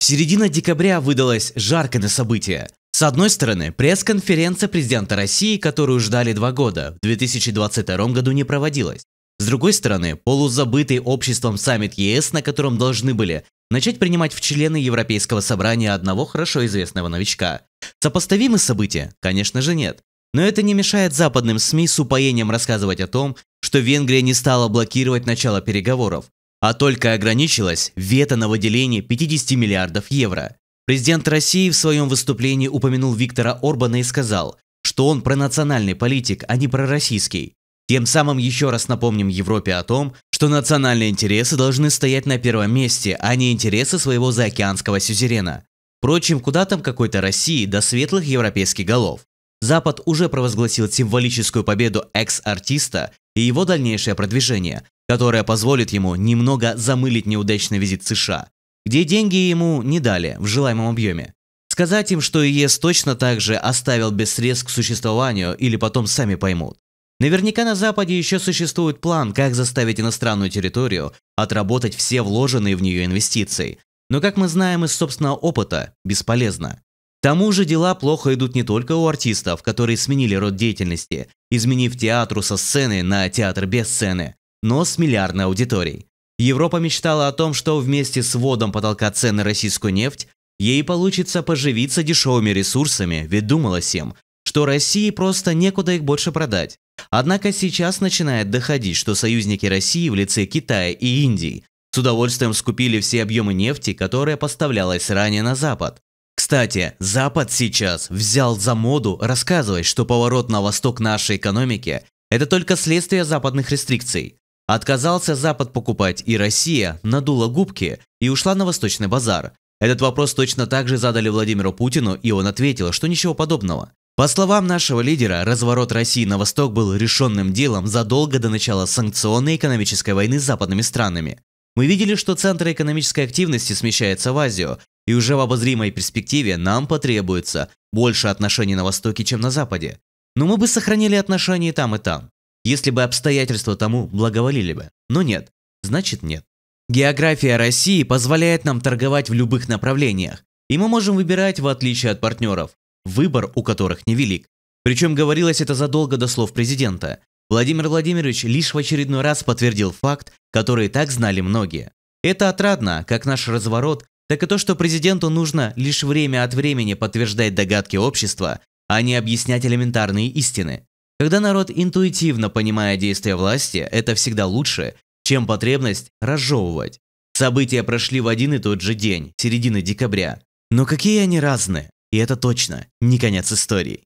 Середина декабря выдалась жарко на события. С одной стороны, пресс-конференция президента России, которую ждали два года, в 2022 году не проводилась. С другой стороны, полузабытый обществом саммит ЕС, на котором должны были начать принимать в члены Европейского собрания одного хорошо известного новичка. Сопоставимы события? Конечно же нет. Но это не мешает западным СМИ с упоением рассказывать о том, что Венгрия не стала блокировать начало переговоров, а только ограничилась вето на выделение 50 миллиардов евро. Президент России в своем выступлении упомянул Виктора Орбана и сказал, что он пронациональный политик, а не пророссийский. Тем самым еще раз напомним Европе о том, что национальные интересы должны стоять на первом месте, а не интересы своего заокеанского сюзерена. Впрочем, куда там какой-то России до светлых европейских голов? Запад уже провозгласил символическую победу экс-артиста и его дальнейшее продвижение, которая позволит ему немного замылить неудачный визит в США, где деньги ему не дали в желаемом объеме. Сказать им, что ЕС точно так же оставил без средств к существованию или потом сами поймут. Наверняка на Западе еще существует план, как заставить иностранную территорию отработать все вложенные в нее инвестиции. Но, как мы знаем из собственного опыта, бесполезно. К тому же дела плохо идут не только у артистов, которые сменили род деятельности, изменив театру со сцены на театр без сцены, но с миллиардной аудиторией. Европа мечтала о том, что вместе с вводом потолка цен на российскую нефть ей получится поживиться дешевыми ресурсами, ведь думалось им, что России просто некуда их больше продать. Однако сейчас начинает доходить, что союзники России в лице Китая и Индии с удовольствием скупили все объемы нефти, которая поставлялась ранее на Запад. Кстати, Запад сейчас взял за моду рассказывать, что поворот на восток нашей экономики – это только следствие западных рестрикций. Отказался Запад покупать, и Россия надула губки и ушла на Восточный базар. Этот вопрос точно так же задали Владимиру Путину, и он ответил, что ничего подобного. По словам нашего лидера, разворот России на восток был решенным делом задолго до начала санкционной экономической войны с западными странами. Мы видели, что центр экономической активности смещается в Азию, и уже в обозримой перспективе нам потребуется больше отношений на Востоке, чем на Западе. Но мы бы сохранили отношения и там, и там если бы обстоятельства тому благоволили бы. Но нет, значит нет. География России позволяет нам торговать в любых направлениях, и мы можем выбирать в отличие от партнеров, выбор у которых невелик. Причем говорилось это задолго до слов президента. Владимир Владимирович лишь в очередной раз подтвердил факт, который и так знали многие. Это отрадно, как наш разворот, так и то, что президенту нужно лишь время от времени подтверждать догадки общества, а не объяснять элементарные истины. Когда народ интуитивно понимает действия власти, это всегда лучше, чем потребность разжевывать. События прошли в один и тот же день, середина декабря. Но какие они разные, и это точно не конец истории.